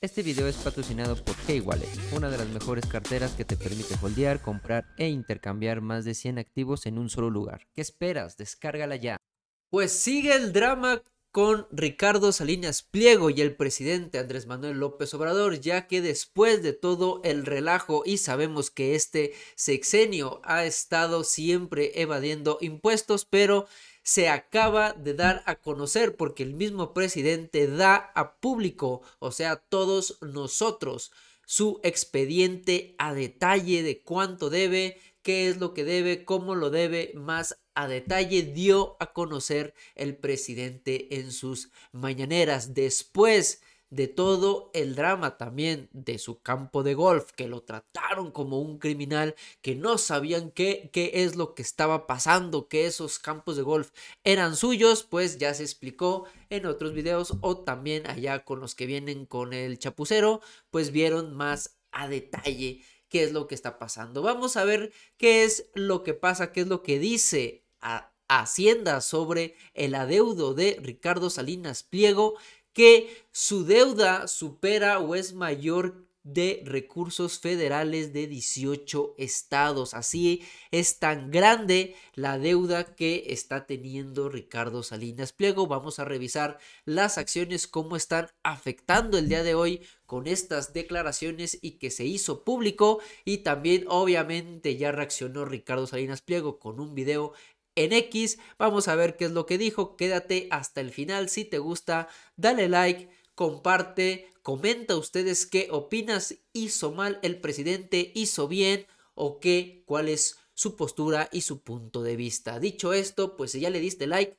Este video es patrocinado por k una de las mejores carteras que te permite holdear, comprar e intercambiar más de 100 activos en un solo lugar. ¿Qué esperas? Descárgala ya. Pues sigue el drama con Ricardo Salinas Pliego y el presidente Andrés Manuel López Obrador, ya que después de todo el relajo y sabemos que este sexenio ha estado siempre evadiendo impuestos, pero se acaba de dar a conocer porque el mismo presidente da a público, o sea, todos nosotros, su expediente a detalle de cuánto debe, qué es lo que debe, cómo lo debe, más a detalle dio a conocer el presidente en sus mañaneras. Después de todo el drama también de su campo de golf, que lo trataron como un criminal, que no sabían qué, qué es lo que estaba pasando, que esos campos de golf eran suyos, pues ya se explicó en otros videos o también allá con los que vienen con el chapucero, pues vieron más a detalle qué es lo que está pasando. Vamos a ver qué es lo que pasa, qué es lo que dice a Hacienda sobre el adeudo de Ricardo Salinas Pliego que su deuda supera o es mayor de recursos federales de 18 estados. Así es tan grande la deuda que está teniendo Ricardo Salinas Pliego. Vamos a revisar las acciones, cómo están afectando el día de hoy con estas declaraciones y que se hizo público y también obviamente ya reaccionó Ricardo Salinas Pliego con un video en X. Vamos a ver qué es lo que dijo. Quédate hasta el final. Si te gusta, dale like, comparte, comenta ustedes qué opinas. ¿Hizo mal el presidente? ¿Hizo bien? ¿O qué? ¿Cuál es su postura y su punto de vista? Dicho esto, pues si ya le diste like,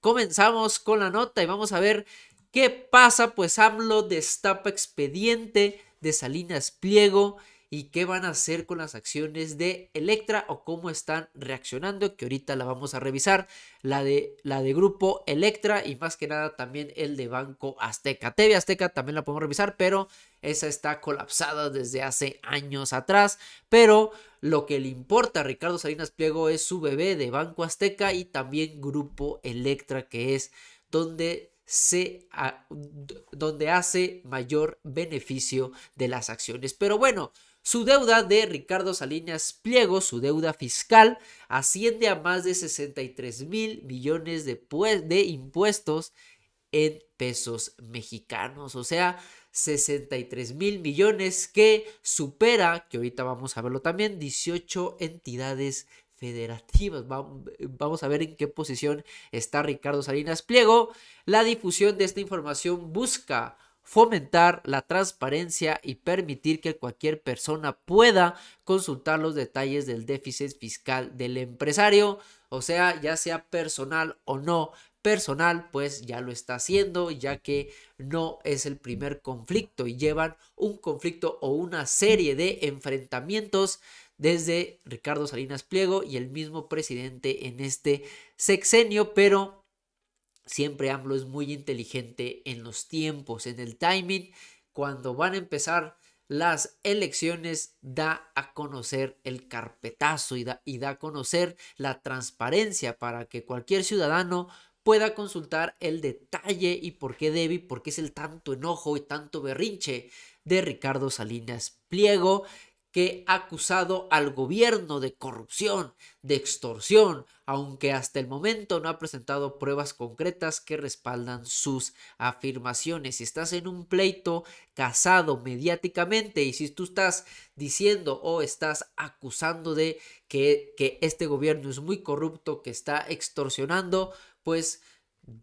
comenzamos con la nota y vamos a ver qué pasa. Pues AMLO destapa expediente de Salinas Pliego y qué van a hacer con las acciones de Electra o cómo están reaccionando, que ahorita la vamos a revisar, la de, la de Grupo Electra y más que nada también el de Banco Azteca. TV Azteca también la podemos revisar, pero esa está colapsada desde hace años atrás, pero lo que le importa a Ricardo Salinas Pliego es su bebé de Banco Azteca y también Grupo Electra, que es donde se donde hace mayor beneficio de las acciones. Pero bueno, su deuda de Ricardo Salinas Pliego, su deuda fiscal, asciende a más de 63 mil millones de, impuestos en pesos mexicanos, o sea, 63 mil millones que supera, que ahorita vamos a verlo también, 18 entidades federativas. Vamos a ver en qué posición está Ricardo Salinas Pliego. La difusión de esta información busca fomentar la transparencia y permitir que cualquier persona pueda consultar los detalles del déficit fiscal del empresario, o sea, ya sea personal o no personal, pues ya lo está haciendo, ya que no es el primer conflicto y llevan un conflicto o una serie de enfrentamientos desde Ricardo Salinas Pliego y el mismo presidente en este sexenio, pero Siempre AMLO es muy inteligente en los tiempos, en el timing. Cuando van a empezar las elecciones, da a conocer el carpetazo y da, y da a conocer la transparencia para que cualquier ciudadano pueda consultar el detalle y por qué debe por qué es el tanto enojo y tanto berrinche de Ricardo Salinas Pliego, que ha acusado al gobierno de corrupción, de extorsión, aunque hasta el momento no ha presentado pruebas concretas que respaldan sus afirmaciones. Si estás en un pleito casado mediáticamente y si tú estás diciendo o estás acusando de que, que este gobierno es muy corrupto, que está extorsionando, pues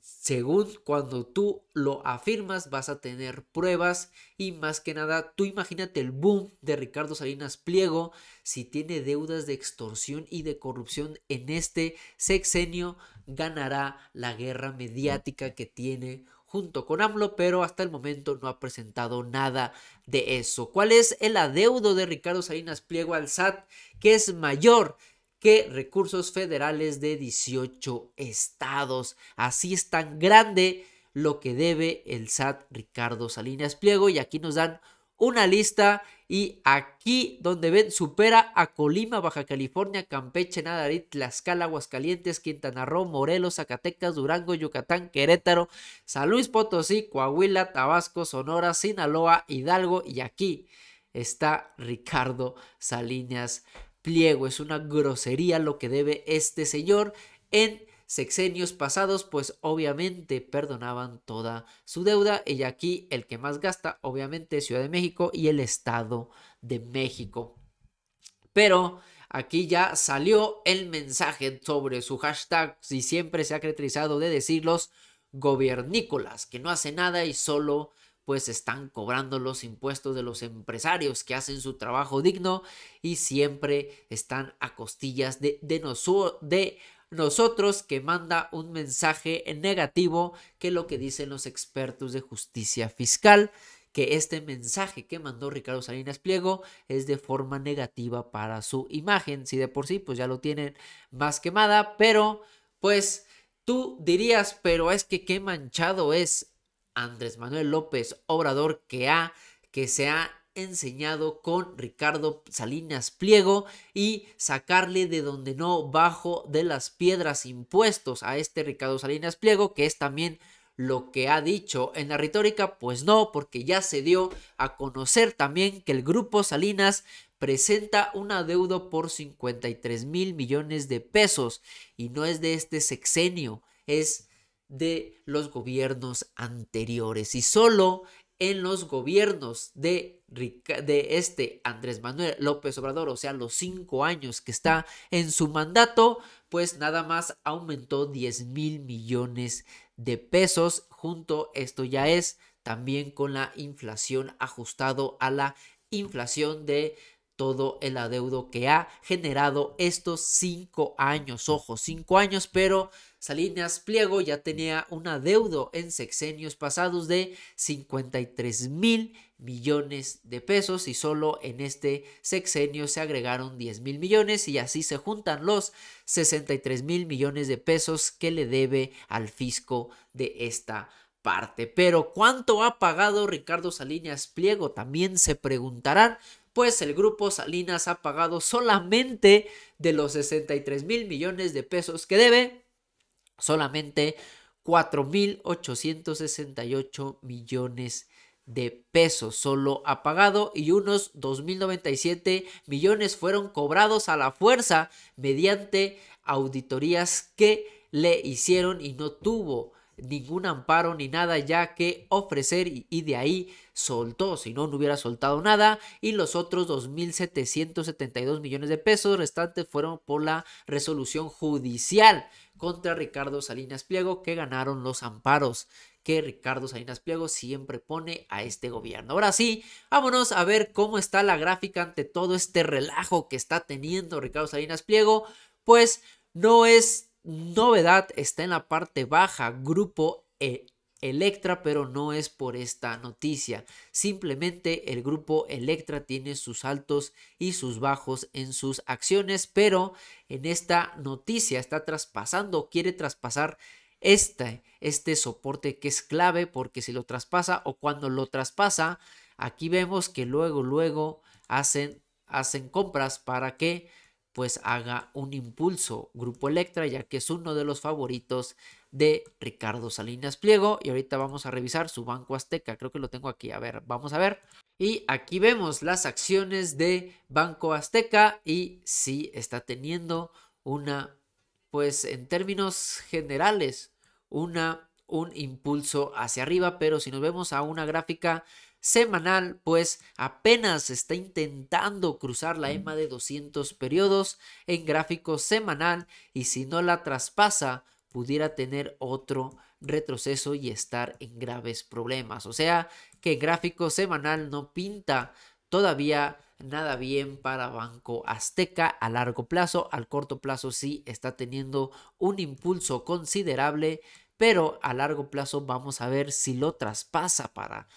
según cuando tú lo afirmas, vas a tener pruebas y más que nada, tú imagínate el boom de Ricardo Salinas Pliego si tiene deudas de extorsión y de corrupción en este sexenio, ganará la guerra mediática que tiene junto con AMLO, pero hasta el momento no ha presentado nada de eso. ¿Cuál es el adeudo de Ricardo Salinas Pliego al SAT que es mayor? que recursos federales de 18 estados. Así es tan grande lo que debe el SAT Ricardo Salinas Pliego y aquí nos dan una lista y aquí donde ven supera a Colima, Baja California, Campeche, Nadarit, Tlaxcala, Aguascalientes, Quintana Roo, Morelos, Zacatecas, Durango, Yucatán, Querétaro, San Luis Potosí, Coahuila, Tabasco, Sonora, Sinaloa, Hidalgo y aquí está Ricardo Salinas pliego. Es una grosería lo que debe este señor en sexenios pasados, pues obviamente perdonaban toda su deuda. Y aquí el que más gasta, obviamente, Ciudad de México y el Estado de México. Pero aquí ya salió el mensaje sobre su hashtag, si siempre se ha caracterizado de decirlos los que no hace nada y solo pues están cobrando los impuestos de los empresarios que hacen su trabajo digno y siempre están a costillas de, nosotros que manda un mensaje negativo que lo que dicen los expertos de justicia fiscal que este mensaje que mandó Ricardo Salinas Pliego es de forma negativa para su imagen. Si de por sí, pues ya lo tienen más quemada, pero pues tú dirías, pero es que qué manchado es Andrés Manuel López Obrador que ha que se ha enseñado con Ricardo Salinas Pliego y sacarle de donde no bajo de las piedras impuestos a este Ricardo Salinas Pliego, que es también lo que ha dicho en la retórica, pues no, porque ya se dio a conocer también que el grupo Salinas presenta un adeudo por 53 mil millones de pesos y no es de este sexenio, es de los gobiernos anteriores y solo en los gobiernos de, de este Andrés Manuel López Obrador, o sea, los cinco años que está en su mandato, pues nada más aumentó 10 mil millones de pesos junto, esto ya es también con la inflación ajustado a la inflación de todo el adeudo que ha generado estos cinco años. Ojo, cinco años, pero Salinas Pliego ya tenía un adeudo en sexenios pasados de 53 mil millones de pesos y solo en este sexenio se agregaron 10 mil millones y así se juntan los 63 mil millones de pesos que le debe al fisco de esta parte. Pero ¿cuánto ha pagado Ricardo Salinas Pliego? También se preguntarán pues el grupo Salinas ha pagado solamente de los 63 mil millones de pesos que debe, solamente mil 4.868 millones de pesos solo ha pagado y unos 2.097 millones fueron cobrados a la fuerza mediante auditorías que le hicieron y no tuvo ningún amparo ni nada ya que ofrecer y de ahí soltó, si no, no hubiera soltado nada y los otros 2.772 millones de pesos restantes fueron por la resolución judicial contra Ricardo Salinas Pliego que ganaron los amparos que Ricardo Salinas Pliego siempre pone a este gobierno. Ahora sí, vámonos a ver cómo está la gráfica ante todo este relajo que está teniendo Ricardo Salinas Pliego, pues no es novedad está en la parte baja, grupo e, Electra, pero no es por esta noticia. Simplemente el grupo Electra tiene sus altos y sus bajos en sus acciones, pero en esta noticia está traspasando, quiere traspasar este, este soporte que es clave porque si lo traspasa o cuando lo traspasa, aquí vemos que luego, luego hacen, hacen compras para que pues haga un impulso Grupo Electra, ya que es uno de los favoritos de Ricardo Salinas Pliego. Y ahorita vamos a revisar su Banco Azteca, creo que lo tengo aquí, a ver, vamos a ver. Y aquí vemos las acciones de Banco Azteca y sí está teniendo una, pues en términos generales, una, un impulso hacia arriba, pero si nos vemos a una gráfica semanal, pues apenas está intentando cruzar la mm. EMA de 200 periodos en gráfico semanal y si no la traspasa pudiera tener otro retroceso y estar en graves problemas. O sea que gráfico semanal no pinta todavía nada bien para Banco Azteca a largo plazo, al corto plazo sí está teniendo un impulso considerable, pero a largo plazo vamos a ver si lo traspasa para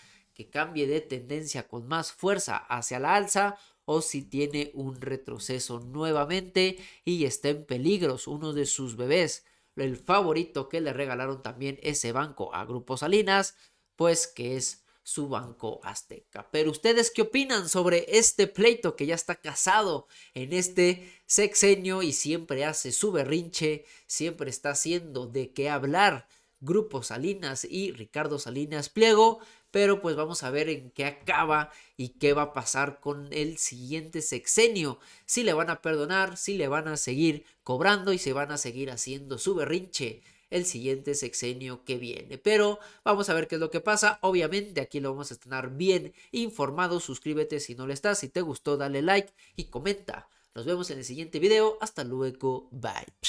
que cambie de tendencia con más fuerza hacia la alza o si tiene un retroceso nuevamente y está en peligros uno de sus bebés. El favorito que le regalaron también ese banco a Grupo Salinas, pues que es su banco azteca. Pero ustedes qué opinan sobre este pleito que ya está casado en este sexenio y siempre hace su berrinche, siempre está haciendo de qué hablar Grupo Salinas y Ricardo Salinas Pliego, pero pues vamos a ver en qué acaba y qué va a pasar con el siguiente sexenio, si le van a perdonar, si le van a seguir cobrando y se van a seguir haciendo su berrinche el siguiente sexenio que viene. Pero vamos a ver qué es lo que pasa. Obviamente aquí lo vamos a estar bien informado. Suscríbete si no lo estás. Si te gustó, dale like y comenta. Nos vemos en el siguiente video. Hasta luego. Bye.